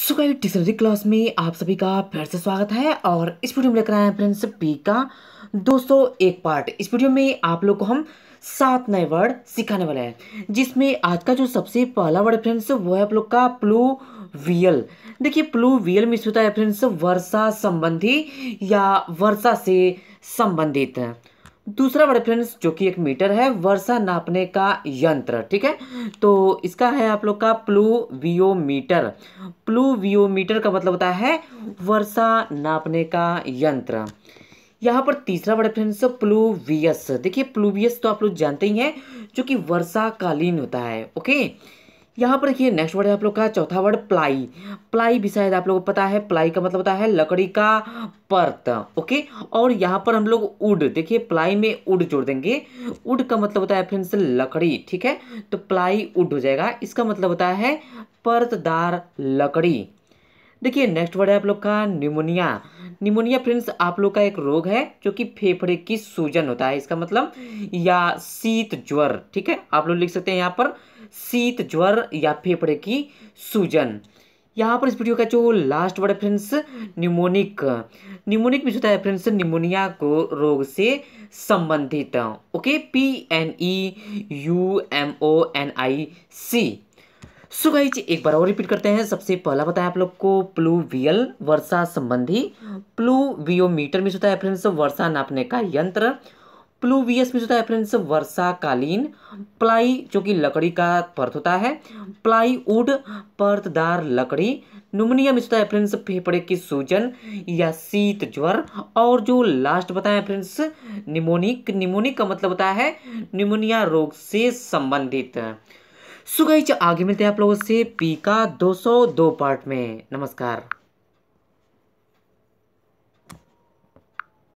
so guys class में आप सभी का फिर से स्वागत है और इस वीडियो में लेकर आए हैं प्रिंस पी का सौ एक पार्ट इस वीडियो में आप लोग को हम सात नए वर्ड सिखाने वाले हैं जिसमें आज का जो सबसे पहला वर्ड फ्रेंड्स वो है आप लोग का प्लू वियल देखिए प्लू वियल मिस होता है फ्रेंड्स वर्षा संबंधी या वर्षा से संबंधित है दूसरा बड़े फ्रेंड्स जो कि एक मीटर है वर्षा नापने का यंत्र ठीक है तो इसका है आप लोग का प्लूवियोमीटर मीटर का मतलब होता है वर्षा नापने का यंत्र यहाँ पर तीसरा वर्ड फ्रेंड्स प्लूवियस देखिए प्लूवियस तो आप लोग जानते ही हैं जो कि वर्षाकालीन होता है ओके यहाँ पर देखिए नेक्स्ट वर्ड है आप लोग का चौथा वर्ड प्लाई प्लाई भी शायद आप लोग को पता है प्लाई का मतलब होता है लकड़ी का परत ओके और यहाँ पर हम लोग उड देखिए प्लाई में उड जोड़ देंगे उड का मतलब होता है फ्रेंड्स लकड़ी ठीक है तो प्लाई उड हो जाएगा इसका मतलब होता है परतदार लकड़ी देखिए नेक्स्ट वर्ड है आप लोग का निमोनिया निमोनिया फ्रेंड्स आप लोग का एक रोग है जो कि फेफड़े की सूजन होता है इसका मतलब या शीत ज्वर ठीक है आप लोग लिख सकते हैं यहाँ पर शीत ज्वर या फेफड़े की सूजन यहाँ पर इस वीडियो का जो लास्ट वर्ड है फ्रेंड्स निमोनिक निमोनिक में होता है फ्रेंड्स निमोनिया को रोग से संबंधित okay P N E U M O N I C so guys एक बार और रिपीट करते हैं सबसे पहला बताया आप लोग को प्लूवियल वर्षा संबंधी प्लूवियोमीटर में होता है फ्रेंड्स वर्षा नापने का यंत्र प्लूवियस में जो होता है फ्रेंड्स वर्षाकालीन प्लाई जो कि लकड़ी का पर्थ होता है प्लाई उड पर्थदार लकड़ी नुमनिया में जो होता है फ्रेंड्स फेफड़े की सूजन या शीत ज्वर और जो लास्ट बताया फ्रेंड्स निमोनिक निमोनिक का मतलब होता है निमोनिया रोग से संबंधित सुगैच आगे मिलते हैं आप लोगों से पी का दो पार्ट में नमस्कार